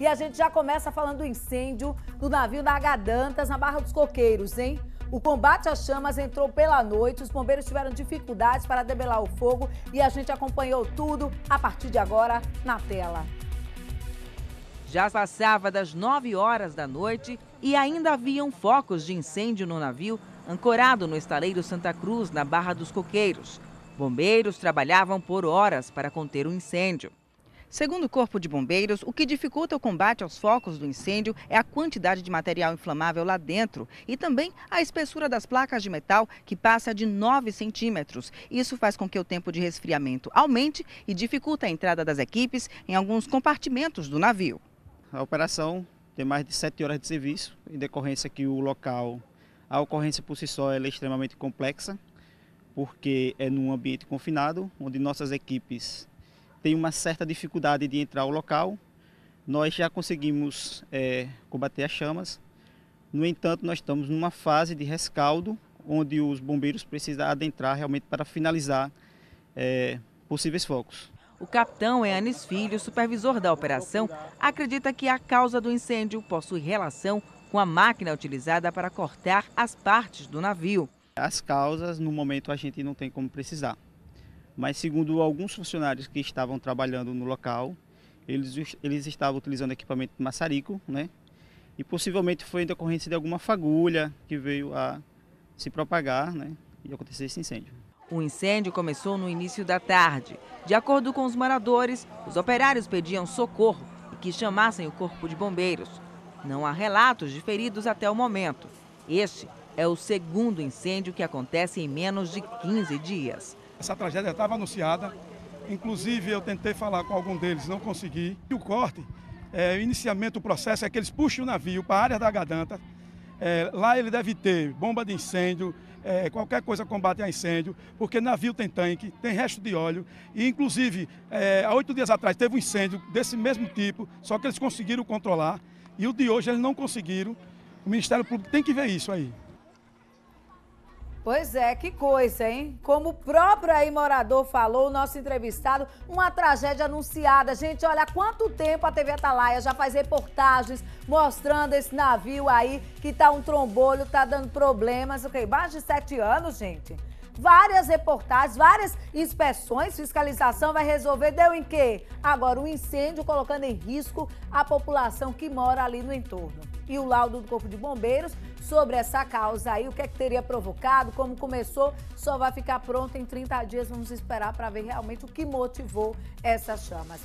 E a gente já começa falando do incêndio do navio da Agadantas na Barra dos Coqueiros, hein? O combate às chamas entrou pela noite, os bombeiros tiveram dificuldades para debelar o fogo e a gente acompanhou tudo a partir de agora na tela. Já passava das 9 horas da noite e ainda haviam focos de incêndio no navio ancorado no estaleiro Santa Cruz, na Barra dos Coqueiros. Bombeiros trabalhavam por horas para conter o incêndio. Segundo o Corpo de Bombeiros, o que dificulta o combate aos focos do incêndio é a quantidade de material inflamável lá dentro e também a espessura das placas de metal, que passa de 9 centímetros. Isso faz com que o tempo de resfriamento aumente e dificulta a entrada das equipes em alguns compartimentos do navio. A operação tem mais de 7 horas de serviço, em decorrência que o local, a ocorrência por si só é extremamente complexa, porque é num ambiente confinado, onde nossas equipes tem uma certa dificuldade de entrar ao local. Nós já conseguimos é, combater as chamas. No entanto, nós estamos numa fase de rescaldo, onde os bombeiros precisam adentrar realmente para finalizar é, possíveis focos. O capitão Eanes Filho, supervisor da operação, acredita que a causa do incêndio possui relação com a máquina utilizada para cortar as partes do navio. As causas, no momento, a gente não tem como precisar mas segundo alguns funcionários que estavam trabalhando no local, eles, eles estavam utilizando equipamento de maçarico, né? E possivelmente foi em decorrência de alguma fagulha que veio a se propagar, né? E acontecer esse incêndio. O incêndio começou no início da tarde. De acordo com os moradores, os operários pediam socorro e que chamassem o corpo de bombeiros. Não há relatos de feridos até o momento. Este é o segundo incêndio que acontece em menos de 15 dias. Essa tragédia estava anunciada. Inclusive, eu tentei falar com algum deles, não consegui. E o corte, é, iniciamento o processo é que eles puxem o navio para a área da Gadanta. É, lá ele deve ter bomba de incêndio, é, qualquer coisa combate a incêndio, porque navio tem tanque, tem resto de óleo. E, inclusive, é, há oito dias atrás teve um incêndio desse mesmo tipo, só que eles conseguiram controlar. E o de hoje eles não conseguiram. O Ministério Público tem que ver isso aí. Pois é, que coisa, hein? Como o próprio aí morador falou, o nosso entrevistado, uma tragédia anunciada. Gente, olha há quanto tempo a TV Atalaia já faz reportagens mostrando esse navio aí que tá um trombolho, tá dando problemas, ok? Mais de sete anos, gente várias reportagens, várias inspeções, fiscalização vai resolver. Deu em quê? Agora, um incêndio colocando em risco a população que mora ali no entorno. E o laudo do Corpo de Bombeiros sobre essa causa aí, o que é que teria provocado, como começou, só vai ficar pronto em 30 dias. Vamos esperar para ver realmente o que motivou essas chamas.